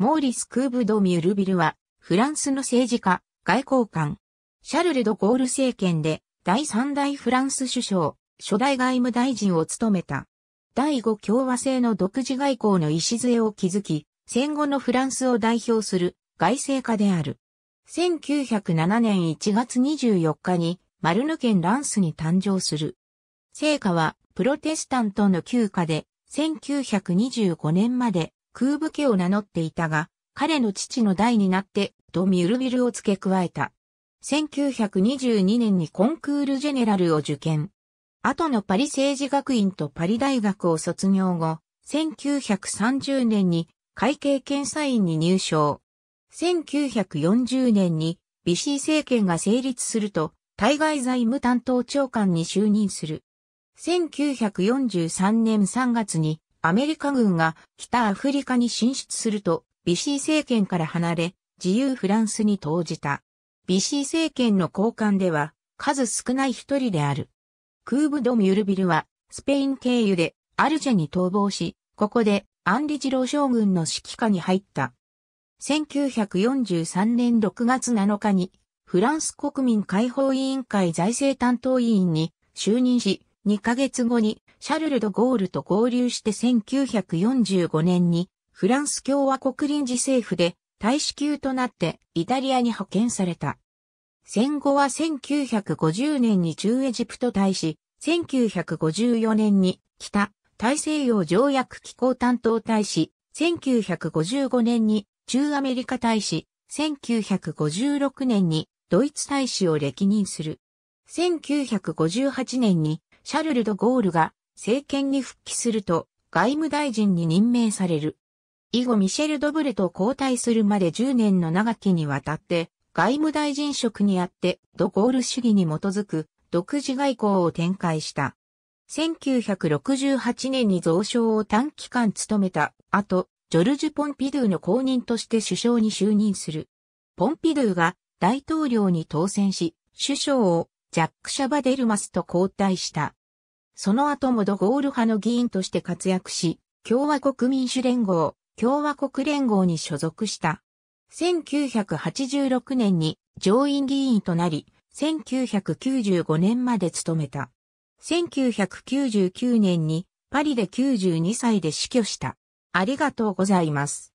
モーリス・クーブ・ド・ミュルビルは、フランスの政治家、外交官、シャルル・ド・ゴール政権で、第三代フランス首相、初代外務大臣を務めた。第五共和制の独自外交の礎を築き、戦後のフランスを代表する外政家である。1907年1月24日に、マルヌ県ランスに誕生する。聖火は、プロテスタントの旧家で、1925年まで空武家を名乗っていたが、彼の父の代になって、とミュルビルを付け加えた。1922年にコンクールジェネラルを受験。後のパリ政治学院とパリ大学を卒業後、1930年に会計検査院に入省。1940年にビシー政権が成立すると、対外財務担当長官に就任する。1943年3月にアメリカ軍が北アフリカに進出すると、ビシー政権から離れ、自由フランスに投じた。ビシー政権の高官では、数少ない一人である。クーブ・ド・ミュルビルは、スペイン経由でアルジェに逃亡し、ここでアンリジロ将軍の指揮下に入った。1943年6月7日に、フランス国民解放委員会財政担当委員に就任し、2ヶ月後にシャルル・ド・ゴールと合流して1945年にフランス共和国臨時政府で大使級となってイタリアに派遣された。戦後は1950年に中エジプト大使、1954年に北大西洋条約機構担当大使、1955年に中アメリカ大使、1956年にドイツ大使を歴任する。1958年にシャルル・ド・ゴールが政権に復帰すると外務大臣に任命される。以後ミシェル・ドブレと交代するまで10年の長きにわたって外務大臣職にあってドゴール主義に基づく独自外交を展開した。1968年に増相を短期間務めた後、ジョルジュ・ポンピドゥの公認として首相に就任する。ポンピドゥが大統領に当選し、首相をジャック・シャバデルマスと交代した。その後もドゴール派の議員として活躍し、共和国民主連合、共和国連合に所属した。1986年に上院議員となり、1995年まで務めた。1999年にパリで92歳で死去した。ありがとうございます。